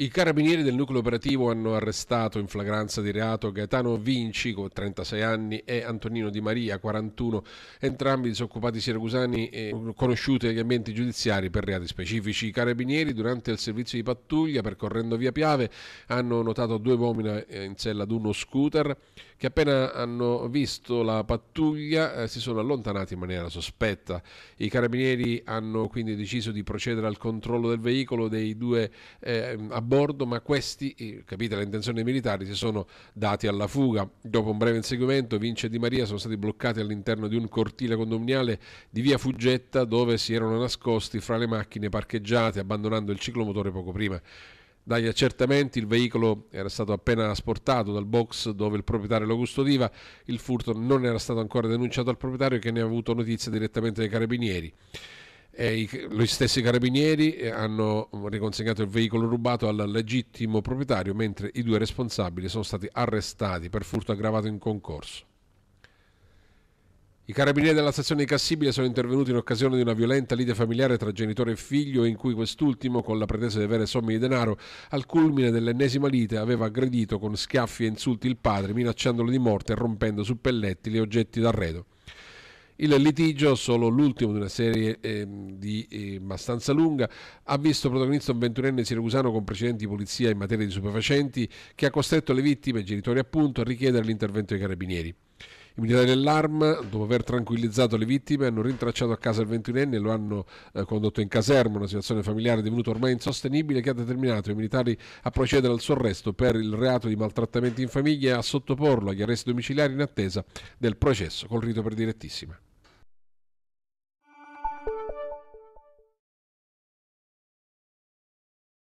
I carabinieri del nucleo operativo hanno arrestato in flagranza di reato Gaetano Vinci, con 36 anni, e Antonino Di Maria, 41, entrambi disoccupati siracusani e conosciuti agli ambienti giudiziari per reati specifici. I carabinieri, durante il servizio di pattuglia percorrendo via Piave, hanno notato due uomini eh, in sella ad uno scooter che appena hanno visto la pattuglia eh, si sono allontanati in maniera sospetta. I carabinieri hanno quindi deciso di procedere al controllo del veicolo dei due eh, bordo, ma questi, eh, capite le intenzioni dei militari, si sono dati alla fuga. Dopo un breve inseguimento, Vince e Di Maria sono stati bloccati all'interno di un cortile condominiale di via Fuggetta dove si erano nascosti fra le macchine parcheggiate, abbandonando il ciclomotore poco prima. Dagli accertamenti il veicolo era stato appena asportato dal box dove il proprietario lo custodiva, il furto non era stato ancora denunciato al proprietario che ne ha avuto notizia direttamente dai carabinieri gli stessi carabinieri eh, hanno riconsegnato il veicolo rubato al legittimo proprietario, mentre i due responsabili sono stati arrestati per furto aggravato in concorso. I carabinieri della stazione di Cassibile sono intervenuti in occasione di una violenta lite familiare tra genitore e figlio in cui quest'ultimo, con la pretesa di avere somme di denaro, al culmine dell'ennesima lite aveva aggredito con schiaffi e insulti il padre, minacciandolo di morte e rompendo su pelletti gli oggetti d'arredo. Il litigio, solo l'ultimo di una serie eh, di, eh, abbastanza lunga, ha visto protagonista un ventunenne siracusano con precedenti di polizia in materia di stupefacenti che ha costretto le vittime, i genitori appunto, a richiedere l'intervento dei carabinieri. I militari dell'arma, dopo aver tranquillizzato le vittime, hanno rintracciato a casa il ventunenne e lo hanno eh, condotto in caserma, una situazione familiare divenuta ormai insostenibile che ha determinato i militari a procedere al suo arresto per il reato di maltrattamenti in famiglia e a sottoporlo agli arresti domiciliari in attesa del processo col rito per direttissima. Thank you.